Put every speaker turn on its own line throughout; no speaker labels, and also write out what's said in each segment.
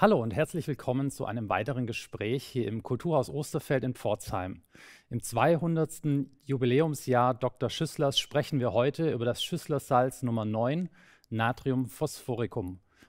Hallo und herzlich willkommen zu einem weiteren Gespräch hier im Kulturhaus Osterfeld in Pforzheim. Im 200. Jubiläumsjahr Dr. Schüsslers sprechen wir heute über das Schüsslersalz Nummer 9, Natrium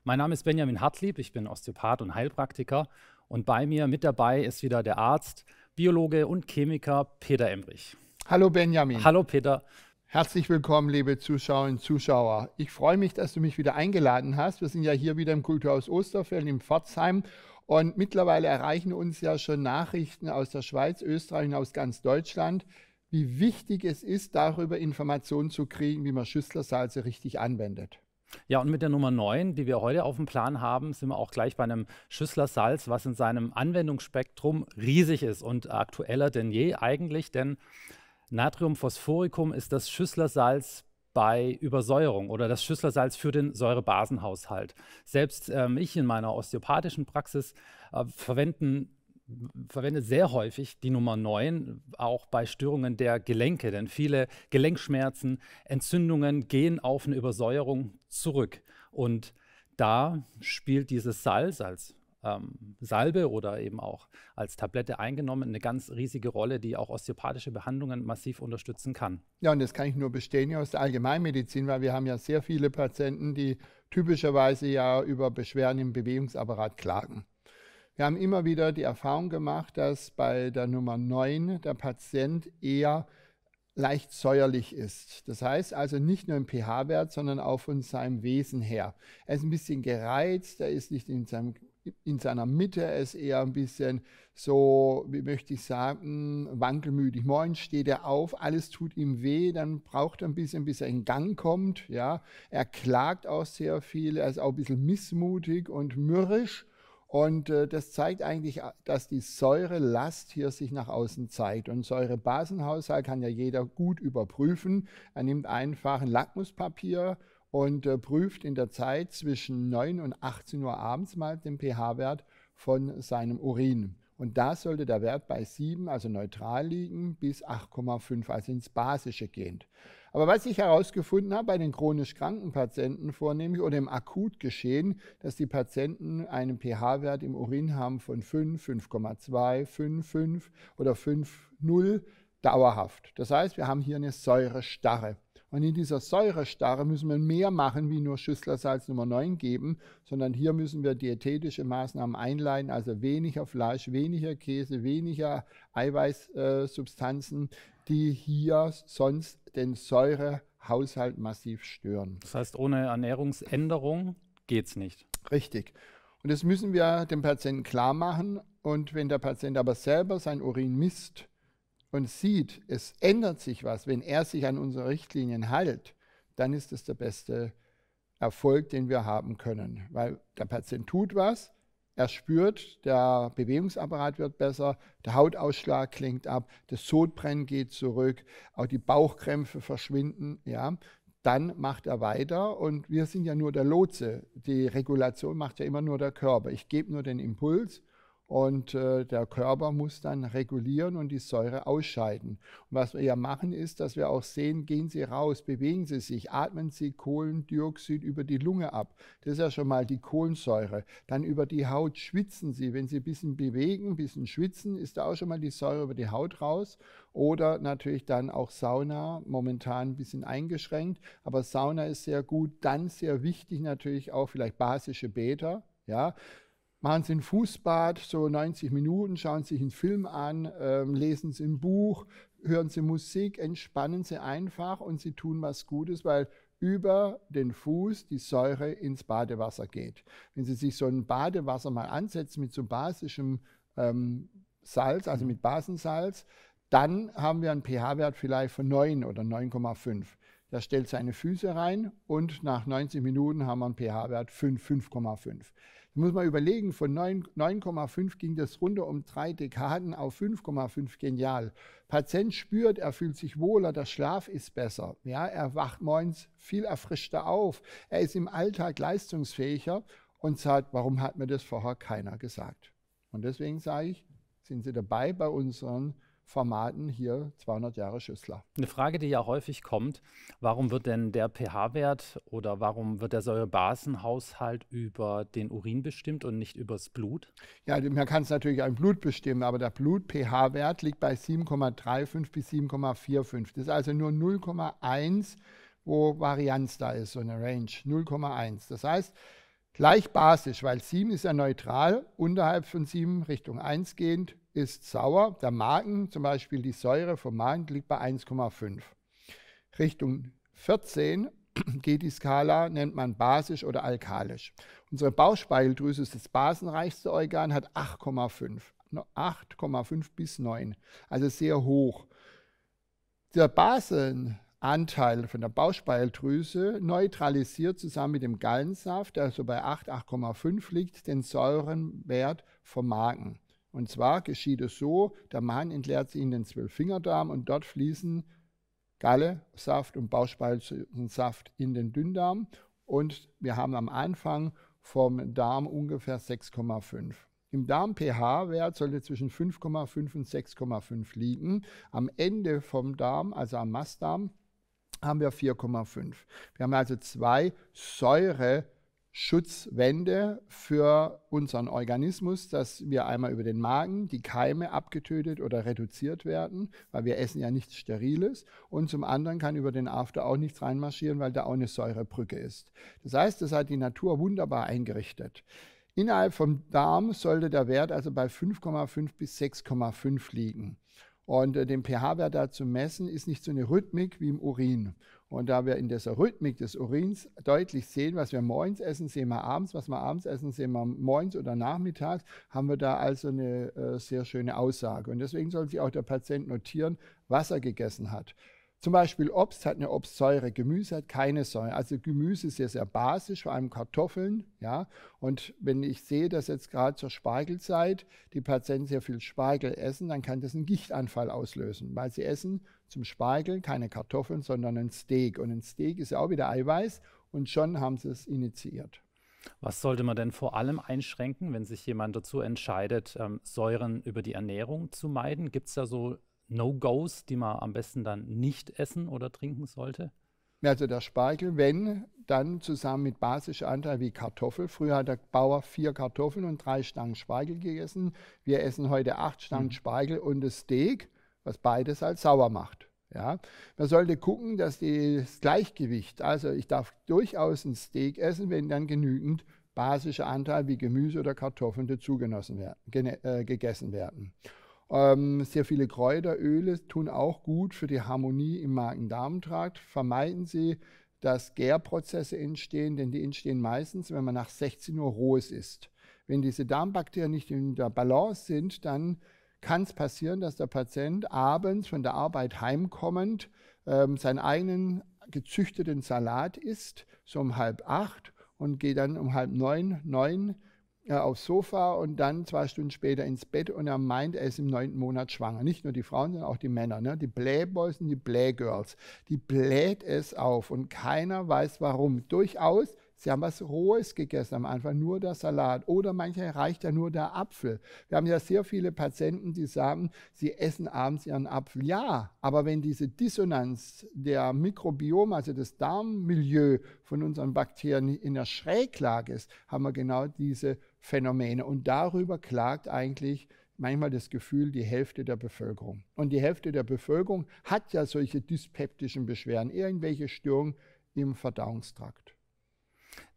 Mein Name ist Benjamin Hartlieb, ich bin Osteopath und Heilpraktiker und bei mir mit dabei ist
wieder der Arzt, Biologe und Chemiker Peter Emrich. Hallo Benjamin. Hallo Peter. Herzlich willkommen, liebe Zuschauerinnen und Zuschauer. Ich freue mich, dass du mich wieder eingeladen hast. Wir sind ja hier wieder im Kulturhaus Osterfeld im Pforzheim. Und mittlerweile erreichen uns ja schon Nachrichten aus der Schweiz, Österreich und aus ganz Deutschland, wie wichtig es ist, darüber Informationen zu kriegen, wie man Schüsslersalze richtig anwendet.
Ja, und mit der Nummer 9, die wir heute auf dem Plan haben, sind wir auch gleich bei einem Schüsslersalz, was in seinem Anwendungsspektrum riesig ist und aktueller denn je eigentlich, denn Natriumphosphoricum ist das Schüsslersalz bei Übersäuerung oder das Schüsslersalz für den Säurebasenhaushalt. Selbst ähm, ich in meiner osteopathischen Praxis äh, verwenden verwende sehr häufig die Nummer 9, auch bei Störungen der Gelenke, denn viele Gelenkschmerzen, Entzündungen gehen auf eine Übersäuerung zurück. Und da spielt dieses Salz als ähm, Salbe oder eben auch als Tablette eingenommen, eine ganz riesige Rolle, die auch osteopathische Behandlungen massiv unterstützen kann.
Ja, und das kann ich nur bestätigen aus der Allgemeinmedizin, weil wir haben ja sehr viele Patienten, die typischerweise ja über Beschwerden im Bewegungsapparat klagen. Wir haben immer wieder die Erfahrung gemacht, dass bei der Nummer 9 der Patient eher leicht säuerlich ist. Das heißt also nicht nur im pH-Wert, sondern auch von seinem Wesen her. Er ist ein bisschen gereizt, er ist nicht in seinem in seiner Mitte. ist eher ein bisschen so, wie möchte ich sagen, wankelmütig. Morgen steht er auf, alles tut ihm weh, dann braucht er ein bisschen, bis er in Gang kommt. Ja, er klagt auch sehr viel, er ist auch ein bisschen missmutig und mürrisch. Und äh, das zeigt eigentlich, äh, dass die Säurelast hier sich nach außen zeigt. Und Säurebasenhaushalt kann ja jeder gut überprüfen. Er nimmt einfach ein Lackmuspapier und äh, prüft in der Zeit zwischen 9 und 18 Uhr abends mal den pH-Wert von seinem Urin. Und da sollte der Wert bei 7, also neutral liegen, bis 8,5, also ins Basische gehend. Aber was ich herausgefunden habe bei den chronisch kranken Patienten vornehmlich oder im Akutgeschehen, dass die Patienten einen pH-Wert im Urin haben von 5, 5,2, 5, 5 oder 5,0 dauerhaft. Das heißt, wir haben hier eine Säurestarre. Und in dieser Säurestarre müssen wir mehr machen, wie nur Schüsslersalz Nummer 9 geben, sondern hier müssen wir diätetische Maßnahmen einleiten, also weniger Fleisch, weniger Käse, weniger Eiweißsubstanzen, äh, die hier sonst den Säurehaushalt massiv stören. Das heißt, ohne Ernährungsänderung geht es nicht. Richtig. Und das müssen wir dem Patienten klar machen. Und wenn der Patient aber selber sein Urin misst, und sieht, es ändert sich was, wenn er sich an unsere Richtlinien hält, dann ist es der beste Erfolg, den wir haben können. Weil der Patient tut was, er spürt, der Bewegungsapparat wird besser, der Hautausschlag klingt ab, das Sodbrennen geht zurück, auch die Bauchkrämpfe verschwinden. Ja, dann macht er weiter und wir sind ja nur der Lotse. Die Regulation macht ja immer nur der Körper. Ich gebe nur den Impuls und äh, der Körper muss dann regulieren und die Säure ausscheiden. Und was wir ja machen ist, dass wir auch sehen, gehen Sie raus, bewegen Sie sich, atmen Sie Kohlendioxid über die Lunge ab. Das ist ja schon mal die Kohlensäure. Dann über die Haut schwitzen Sie. Wenn Sie ein bisschen bewegen, ein bisschen schwitzen, ist da auch schon mal die Säure über die Haut raus. Oder natürlich dann auch Sauna, momentan ein bisschen eingeschränkt, aber Sauna ist sehr gut. Dann sehr wichtig natürlich auch vielleicht basische Bäder. Ja, machen sie ein Fußbad, so 90 Minuten, schauen sich einen Film an, ähm, lesen sie ein Buch, hören sie Musik, entspannen sie einfach und sie tun was Gutes, weil über den Fuß die Säure ins Badewasser geht. Wenn Sie sich so ein Badewasser mal ansetzen mit so basischem ähm, Salz, also mit Basensalz, dann haben wir einen pH-Wert vielleicht von 9 oder 9,5. Da stellt seine Füße rein und nach 90 Minuten haben wir einen pH-Wert 5, 5,5 muss man überlegen, von 9,5 ging das runter um drei Dekaden auf 5,5 genial. Patient spürt, er fühlt sich wohler, der Schlaf ist besser. Ja, er wacht morgens viel erfrischter auf. Er ist im Alltag leistungsfähiger und sagt, warum hat mir das vorher keiner gesagt? Und deswegen sage ich, sind Sie dabei bei unseren Formaten hier 200 Jahre Schüssler.
Eine Frage, die ja häufig kommt, warum wird denn der pH-Wert oder warum wird der Säurebasenhaushalt
über den Urin bestimmt und nicht übers Blut? Ja, man kann es natürlich im Blut bestimmen, aber der Blut-pH-Wert liegt bei 7,35 bis 7,45. Das ist also nur 0,1, wo Varianz da ist, so eine Range, 0,1. Das heißt, Gleich basisch, weil 7 ist ja neutral, unterhalb von 7 Richtung 1 gehend ist sauer. Der Magen, zum Beispiel die Säure vom Magen, liegt bei 1,5. Richtung 14 geht die Skala, nennt man basisch oder alkalisch. Unsere Bauchspeicheldrüse ist das basenreichste Organ, hat 8,5. 8,5 bis 9, also sehr hoch. Der Basen, Anteil von der Bauchspeicheldrüse neutralisiert zusammen mit dem Gallensaft, der so bei 8, 8,5 liegt, den Säurenwert vom Magen. Und zwar geschieht es so, der Magen entleert sich in den Zwölffingerdarm und dort fließen Galle, Saft und Bauchspeicheldrüsensaft in den Dünndarm. Und wir haben am Anfang vom Darm ungefähr 6,5. Im Darm-pH-Wert sollte zwischen 5,5 und 6,5 liegen. Am Ende vom Darm, also am Mastdarm, haben wir 4,5. Wir haben also zwei Säureschutzwände für unseren Organismus, dass wir einmal über den Magen die Keime abgetötet oder reduziert werden, weil wir essen ja nichts Steriles. Und zum anderen kann über den After auch nichts reinmarschieren, weil da auch eine Säurebrücke ist. Das heißt, das hat die Natur wunderbar eingerichtet. Innerhalb vom Darm sollte der Wert also bei 5,5 bis 6,5 liegen. Und äh, den pH-Wert da zu messen, ist nicht so eine Rhythmik wie im Urin. Und da wir in dieser Rhythmik des Urins deutlich sehen, was wir morgens essen, sehen wir abends, was wir abends essen, sehen wir morgens oder nachmittags, haben wir da also eine äh, sehr schöne Aussage. Und deswegen soll sich auch der Patient notieren, was er gegessen hat. Zum Beispiel Obst hat eine Obstsäure, Gemüse hat keine Säure. Also Gemüse ist sehr, sehr basisch, vor allem Kartoffeln. Ja? Und wenn ich sehe, dass jetzt gerade zur Spargelzeit die Patienten sehr viel Spargel essen, dann kann das einen Gichtanfall auslösen, weil sie essen zum Spargel keine Kartoffeln, sondern ein Steak. Und ein Steak ist ja auch wieder Eiweiß und schon haben sie es initiiert.
Was sollte man denn vor allem einschränken, wenn sich jemand dazu entscheidet, ähm, Säuren über die Ernährung zu meiden? Gibt es da so No-Gos, die man am besten dann nicht essen oder trinken
sollte? Also der Spargel, wenn, dann zusammen mit basischen Anteil wie Kartoffel. Früher hat der Bauer vier Kartoffeln und drei Stangen Spargel gegessen. Wir essen heute acht Stangen mhm. Spargel und das Steak, was beides halt sauer macht. Ja, man sollte gucken, dass das Gleichgewicht, also ich darf durchaus ein Steak essen, wenn dann genügend basischer Anteil wie Gemüse oder Kartoffeln dazugenossen werden, äh, gegessen werden. Ähm, sehr viele Kräuteröle tun auch gut für die Harmonie im Magen-Darm-Trakt. Vermeiden Sie, dass Gärprozesse entstehen, denn die entstehen meistens, wenn man nach 16 Uhr rohes isst. Wenn diese Darmbakterien nicht in der Balance sind, dann kann es passieren, dass der Patient abends von der Arbeit heimkommend ähm, seinen eigenen gezüchteten Salat isst, so um halb acht und geht dann um halb neun, neun äh, aufs Sofa und dann zwei Stunden später ins Bett und er meint, er ist im neunten Monat schwanger. Nicht nur die Frauen, sondern auch die Männer. Ne? Die Blähboys und die Blähgirls. Die bläht es auf und keiner weiß warum. Durchaus, sie haben was Rohes gegessen am Anfang, nur der Salat. Oder manchmal reicht ja nur der Apfel. Wir haben ja sehr viele Patienten, die sagen, sie essen abends ihren Apfel. Ja, aber wenn diese Dissonanz der Mikrobiom, also des Darmmilieu von unseren Bakterien in der Schräglage ist, haben wir genau diese Phänomene. Und darüber klagt eigentlich manchmal das Gefühl, die Hälfte der Bevölkerung. Und die Hälfte der Bevölkerung hat ja solche dyspeptischen Beschwerden, irgendwelche Störungen im Verdauungstrakt.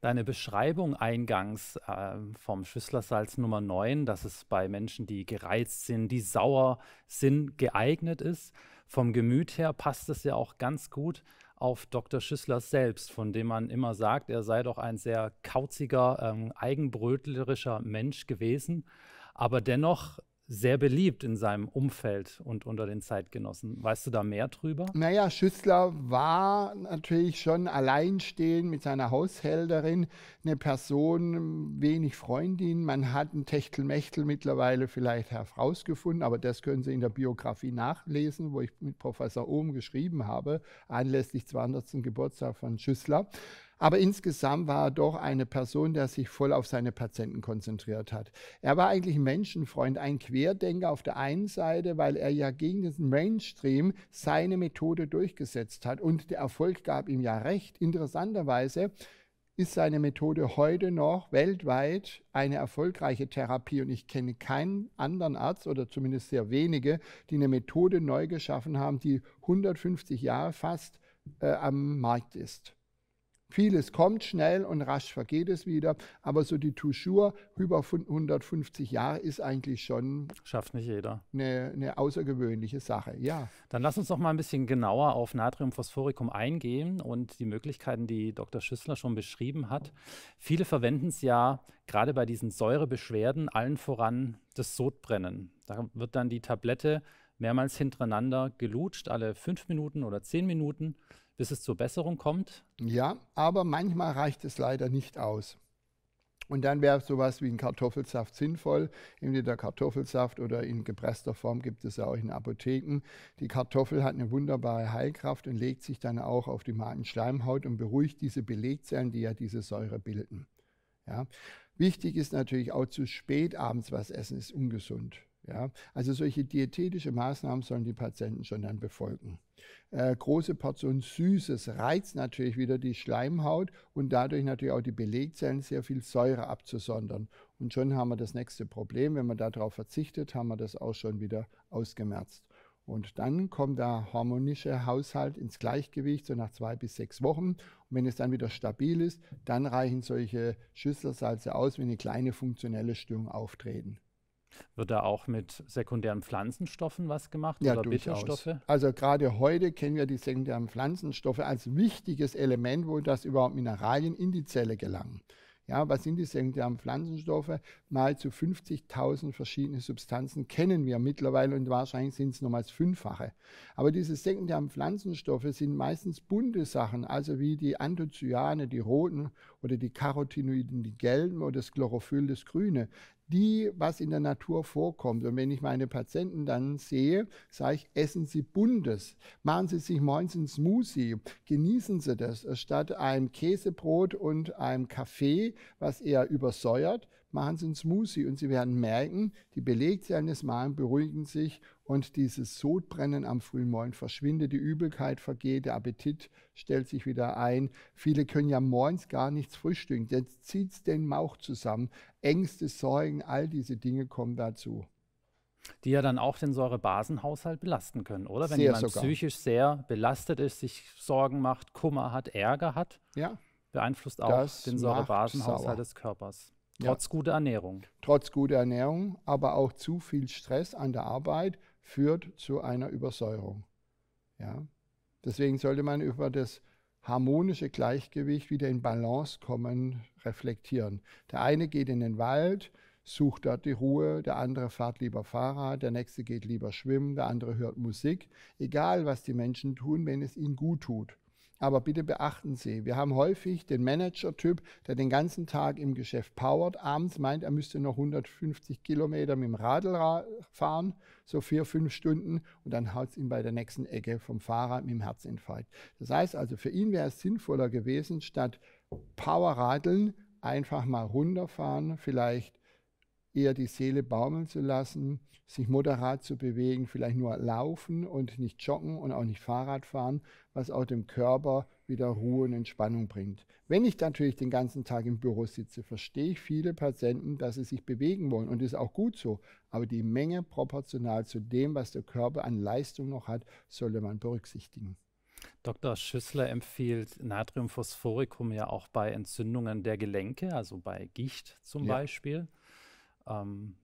Deine Beschreibung eingangs äh, vom Schüsslersalz Nummer 9, dass es bei Menschen, die gereizt sind, die sauer sind, geeignet ist, vom Gemüt her passt es ja auch ganz gut auf Dr. Schüsslers selbst, von dem man immer sagt, er sei doch ein sehr kauziger, ähm, eigenbrötlerischer Mensch gewesen. Aber dennoch sehr beliebt in seinem Umfeld und unter den Zeitgenossen. Weißt du da mehr drüber?
Naja, Schüssler war natürlich schon alleinstehend mit seiner Haushälterin, eine Person, wenig Freundin. Man hat ein Techtelmechtel mittlerweile vielleicht herausgefunden, aber das können Sie in der Biografie nachlesen, wo ich mit Professor Ohm geschrieben habe, anlässlich 200. Geburtstag von Schüssler. Aber insgesamt war er doch eine Person, der sich voll auf seine Patienten konzentriert hat. Er war eigentlich ein Menschenfreund, ein Querdenker auf der einen Seite, weil er ja gegen diesen Mainstream seine Methode durchgesetzt hat. Und der Erfolg gab ihm ja recht. Interessanterweise ist seine Methode heute noch weltweit eine erfolgreiche Therapie und ich kenne keinen anderen Arzt oder zumindest sehr wenige, die eine Methode neu geschaffen haben, die 150 Jahre fast äh, am Markt ist. Vieles kommt schnell und rasch vergeht es wieder, aber so die Toujours über 150 Jahre ist eigentlich schon. Schafft nicht jeder.
Eine, eine außergewöhnliche Sache, ja. Dann lass uns noch mal ein bisschen genauer auf Natriumphosphoricum eingehen und die Möglichkeiten, die Dr. Schüssler schon beschrieben hat. Viele verwenden es ja gerade bei diesen Säurebeschwerden, allen voran das Sodbrennen. Da wird dann die Tablette mehrmals hintereinander gelutscht, alle fünf Minuten oder zehn Minuten
bis es zur Besserung kommt? Ja, aber manchmal reicht es leider nicht aus. Und dann wäre sowas wie ein Kartoffelsaft sinnvoll. Entweder Kartoffelsaft oder in gepresster Form gibt es ja auch in Apotheken. Die Kartoffel hat eine wunderbare Heilkraft und legt sich dann auch auf die Magenschleimhaut und beruhigt diese Belegzellen, die ja diese Säure bilden. Ja. Wichtig ist natürlich auch zu spät abends was essen, ist ungesund. Ja, also solche diätetische Maßnahmen sollen die Patienten schon dann befolgen. Äh, große Portion Süßes reizt natürlich wieder die Schleimhaut und dadurch natürlich auch die Belegzellen sehr viel Säure abzusondern. Und schon haben wir das nächste Problem. Wenn man darauf verzichtet, haben wir das auch schon wieder ausgemerzt. Und dann kommt der harmonische Haushalt ins Gleichgewicht, so nach zwei bis sechs Wochen. Und wenn es dann wieder stabil ist, dann reichen solche Schüsselsalze aus, wenn eine kleine funktionelle Störung auftreten.
Wird da auch mit sekundären Pflanzenstoffen was gemacht
ja, oder durchaus. Bitterstoffe? Also gerade heute kennen wir die sekundären Pflanzenstoffe als wichtiges Element, wo das überhaupt Mineralien in die Zelle gelangen. Ja, was sind die sekundären Pflanzenstoffe? Mal zu 50.000 verschiedene Substanzen kennen wir mittlerweile und wahrscheinlich sind es nochmals fünffache. Aber diese sekundären Pflanzenstoffe sind meistens bunte Sachen, also wie die Anthocyane, die roten oder die Carotinoiden, die gelben oder das Chlorophyll, das grüne, die, was in der Natur vorkommt. Und wenn ich meine Patienten dann sehe, sage ich, essen Sie Bundes, machen Sie sich morgens einen Smoothie, genießen Sie das, statt einem Käsebrot und einem Kaffee, was eher übersäuert, machen Sie einen Smoothie und Sie werden merken, die Belegzellen des Magen beruhigen sich und dieses Sodbrennen am frühen Morgen verschwindet, die Übelkeit vergeht, der Appetit stellt sich wieder ein. Viele können ja morgens gar nichts frühstücken, jetzt zieht es den Mauch zusammen. Ängste, Sorgen, all diese Dinge kommen dazu.
Die ja dann auch den Säurebasenhaushalt belasten können, oder? Wenn sehr jemand sogar. psychisch sehr belastet ist, sich Sorgen macht, Kummer hat, Ärger hat, ja. beeinflusst auch das den Säurebasenhaushalt des Körpers.
Trotz ja. guter Ernährung. Trotz guter Ernährung, aber auch zu viel Stress an der Arbeit führt zu einer Übersäuerung. Ja? Deswegen sollte man über das harmonische Gleichgewicht wieder in Balance kommen, reflektieren. Der eine geht in den Wald, sucht dort die Ruhe, der andere fährt lieber Fahrrad, der nächste geht lieber schwimmen, der andere hört Musik. Egal, was die Menschen tun, wenn es ihnen gut tut. Aber bitte beachten Sie, wir haben häufig den Manager-Typ, der den ganzen Tag im Geschäft powert, abends meint, er müsste noch 150 Kilometer mit dem Radl fahren, so vier, fünf Stunden, und dann haut es ihm bei der nächsten Ecke vom Fahrrad mit dem Herzinfarkt. Das heißt also, für ihn wäre es sinnvoller gewesen, statt Powerradeln einfach mal runterfahren, vielleicht eher die Seele baumeln zu lassen, sich moderat zu bewegen, vielleicht nur laufen und nicht joggen und auch nicht Fahrrad fahren, was auch dem Körper wieder Ruhe und Entspannung bringt. Wenn ich natürlich den ganzen Tag im Büro sitze, verstehe ich viele Patienten, dass sie sich bewegen wollen und das ist auch gut so. Aber die Menge proportional zu dem, was der Körper an Leistung noch hat, sollte man berücksichtigen.
Dr. Schüssler empfiehlt Natriumphosphoricum ja auch bei Entzündungen der Gelenke, also bei Gicht zum ja. Beispiel ähm,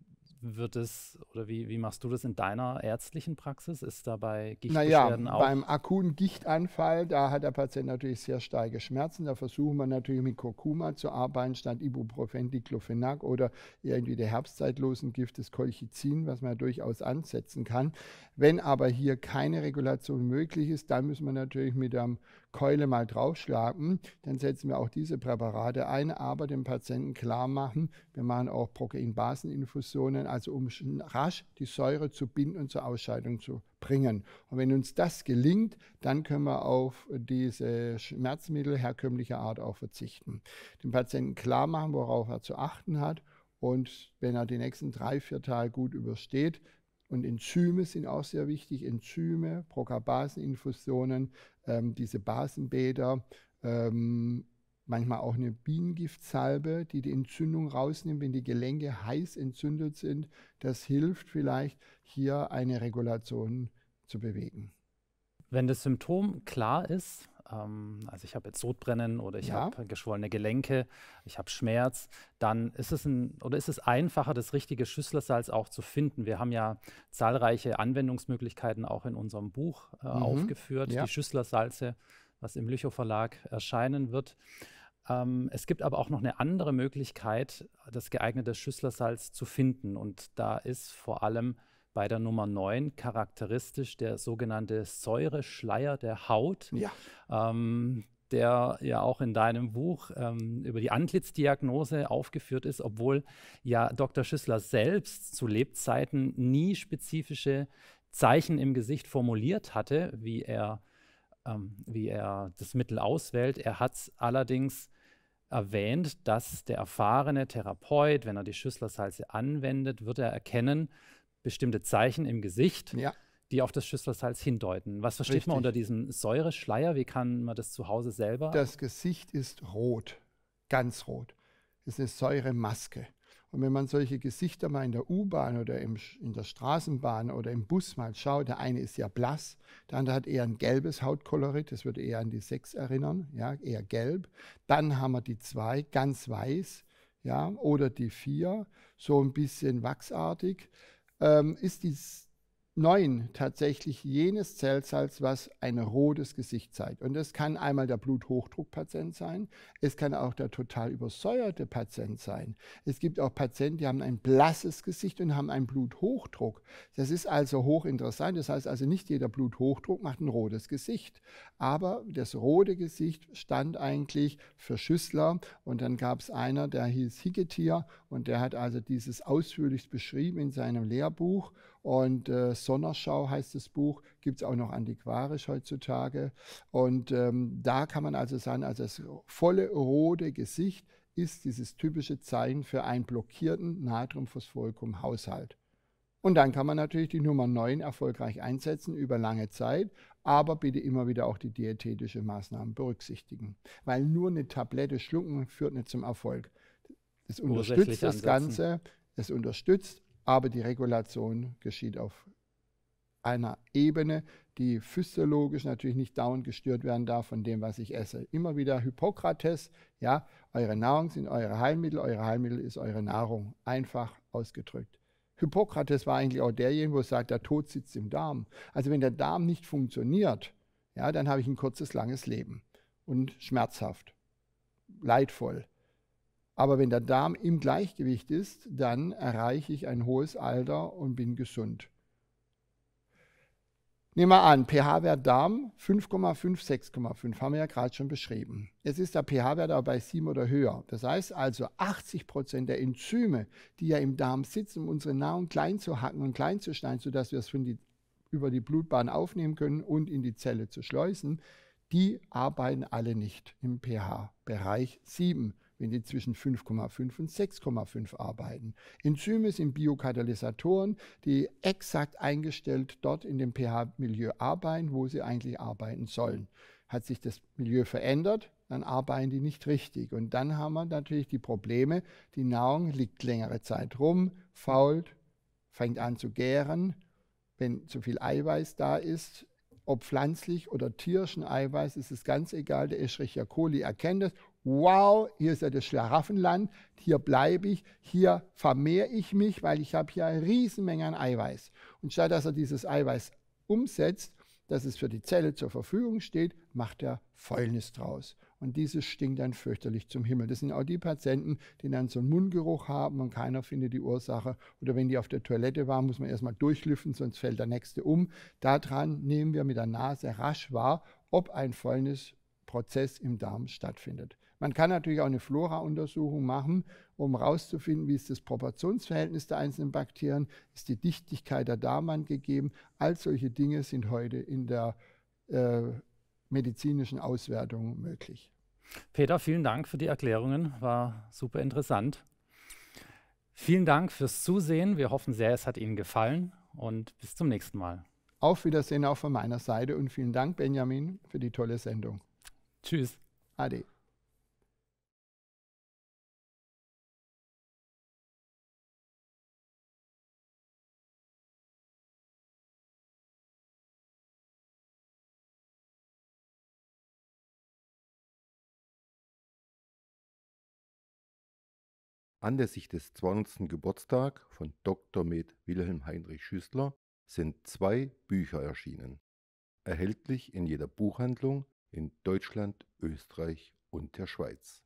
wird es oder wie, wie machst du das in deiner ärztlichen Praxis? Ist dabei Gichtbeschwerden naja, auch? Beim
akuten Gichtanfall, da hat der Patient natürlich sehr starke Schmerzen. Da versuchen wir natürlich mit Kurkuma zu arbeiten, statt Ibuprofen, Diclofenac oder irgendwie der herbstzeitlosen Gift des Colchicin, was man durchaus ansetzen kann. Wenn aber hier keine Regulation möglich ist, dann müssen wir natürlich mit der Keule mal draufschlagen. Dann setzen wir auch diese Präparate ein, aber dem Patienten klar machen, wir machen auch Proteinbaseninfusionen, also um rasch rasch die Säure zu binden und zur Ausscheidung zu bringen. Und wenn uns das gelingt, dann können wir auf diese Schmerzmittel herkömmlicher Art auch verzichten. Dem Patienten klar machen, worauf er zu achten hat. Und wenn er die nächsten drei, vier Tage gut übersteht, und Enzyme sind auch sehr wichtig, Enzyme, Prokabaseninfusionen, ähm, diese Basenbäder, ähm, manchmal auch eine Bienengiftsalbe, die die Entzündung rausnimmt, wenn die Gelenke heiß entzündet sind. Das hilft vielleicht, hier eine Regulation zu bewegen. Wenn das Symptom klar ist,
ähm, also ich habe jetzt Sodbrennen oder ich ja. habe geschwollene Gelenke, ich habe Schmerz, dann ist es ein oder ist es einfacher, das richtige Schüsslersalz auch zu finden. Wir haben ja zahlreiche Anwendungsmöglichkeiten auch in unserem Buch äh, mhm. aufgeführt, ja. die Schüsslersalze, was im Lüchow Verlag erscheinen wird. Ähm, es gibt aber auch noch eine andere Möglichkeit, das geeignete Schüsslersalz zu finden. Und da ist vor allem bei der Nummer 9 charakteristisch der sogenannte Säureschleier der Haut. Ja. Ähm, der ja auch in deinem Buch ähm, über die Antlitzdiagnose aufgeführt ist, obwohl ja Dr. Schüssler selbst zu Lebzeiten nie spezifische Zeichen im Gesicht formuliert hatte, wie er, ähm, wie er das Mittel auswählt. Er hat es allerdings erwähnt, dass der erfahrene Therapeut, wenn er die Schüsslersalze anwendet, wird er erkennen, bestimmte Zeichen im Gesicht, ja. die auf das Schüsslersalz hindeuten. Was versteht Richtig. man unter diesem Säureschleier? Wie kann
man das zu Hause selber? Das Gesicht ist rot, ganz rot. Es ist eine Säuremaske. Und wenn man solche Gesichter mal in der U-Bahn oder im, in der Straßenbahn oder im Bus mal schaut, der eine ist ja blass, der andere hat eher ein gelbes Hautkolorit, das würde eher an die Sechs erinnern, ja, eher gelb. Dann haben wir die zwei, ganz weiß, ja, oder die vier, so ein bisschen wachsartig. Ähm, ist die 9 tatsächlich jenes Zellsalz, was ein rotes Gesicht zeigt. Und das kann einmal der Bluthochdruckpatient sein, es kann auch der total übersäuerte Patient sein. Es gibt auch Patienten, die haben ein blasses Gesicht und haben einen Bluthochdruck. Das ist also hochinteressant. Das heißt also, nicht jeder Bluthochdruck macht ein rotes Gesicht. Aber das rote Gesicht stand eigentlich für Schüssler. Und dann gab es einer, der hieß Higgetier und der hat also dieses ausführlich beschrieben in seinem Lehrbuch. Und äh, Sonnerschau heißt das Buch, gibt es auch noch antiquarisch heutzutage. Und ähm, da kann man also sagen, also das volle rote Gesicht ist dieses typische Zeichen für einen blockierten natriumphospholikum haushalt Und dann kann man natürlich die Nummer 9 erfolgreich einsetzen über lange Zeit, aber bitte immer wieder auch die diätetische Maßnahmen berücksichtigen, weil nur eine Tablette schlucken führt nicht zum Erfolg. Es unterstützt das Ganze, es unterstützt, aber die Regulation geschieht auf einer Ebene, die physiologisch natürlich nicht dauernd gestört werden darf von dem, was ich esse. Immer wieder Hippokrates, ja, eure Nahrung sind eure Heilmittel, eure Heilmittel ist eure Nahrung, einfach ausgedrückt. Hippokrates war eigentlich auch derjenige, wo sagt, der Tod sitzt im Darm. Also wenn der Darm nicht funktioniert, ja, dann habe ich ein kurzes, langes Leben und schmerzhaft, leidvoll. Aber wenn der Darm im Gleichgewicht ist, dann erreiche ich ein hohes Alter und bin gesund. Nehmen wir an, pH-Wert Darm 5,5, 6,5, haben wir ja gerade schon beschrieben. Jetzt ist der pH-Wert aber bei 7 oder höher. Das heißt also, 80 Prozent der Enzyme, die ja im Darm sitzen, um unsere Nahrung klein zu hacken und klein zu schneiden, sodass wir es die, über die Blutbahn aufnehmen können und in die Zelle zu schleusen, die arbeiten alle nicht im pH-Bereich 7 wenn die zwischen 5,5 und 6,5 arbeiten. Enzyme sind Biokatalysatoren, die exakt eingestellt dort in dem pH-Milieu arbeiten, wo sie eigentlich arbeiten sollen. Hat sich das Milieu verändert, dann arbeiten die nicht richtig. Und dann haben wir natürlich die Probleme, die Nahrung liegt längere Zeit rum, fault, fängt an zu gären. Wenn zu viel Eiweiß da ist, ob pflanzlich oder tierischen Eiweiß, ist es ganz egal. Der Escherichia coli erkennt es wow, hier ist ja das Schlaraffenland, hier bleibe ich, hier vermehre ich mich, weil ich habe hier eine Riesenmenge an Eiweiß. Und statt dass er dieses Eiweiß umsetzt, dass es für die Zelle zur Verfügung steht, macht er Fäulnis draus. Und dieses stinkt dann fürchterlich zum Himmel. Das sind auch die Patienten, die dann so einen Mundgeruch haben und keiner findet die Ursache. Oder wenn die auf der Toilette waren, muss man erstmal durchlüften, sonst fällt der nächste um. Daran nehmen wir mit der Nase rasch wahr, ob ein Fäulnisprozess im Darm stattfindet. Man kann natürlich auch eine Flora-Untersuchung machen, um herauszufinden, wie ist das Proportionsverhältnis der einzelnen Bakterien, ist die Dichtigkeit der Darmwand gegeben. All solche Dinge sind heute in der äh, medizinischen Auswertung möglich.
Peter, vielen Dank für die Erklärungen, war super interessant.
Vielen Dank fürs Zusehen. Wir hoffen sehr, es hat Ihnen gefallen und bis zum nächsten Mal. Auf Wiedersehen auch von meiner Seite und vielen Dank, Benjamin, für die tolle Sendung. Tschüss. Ade. Anlässlich des 200. Geburtstags von Dr. Med Wilhelm Heinrich Schüssler sind zwei Bücher erschienen, erhältlich in jeder Buchhandlung in Deutschland, Österreich und der Schweiz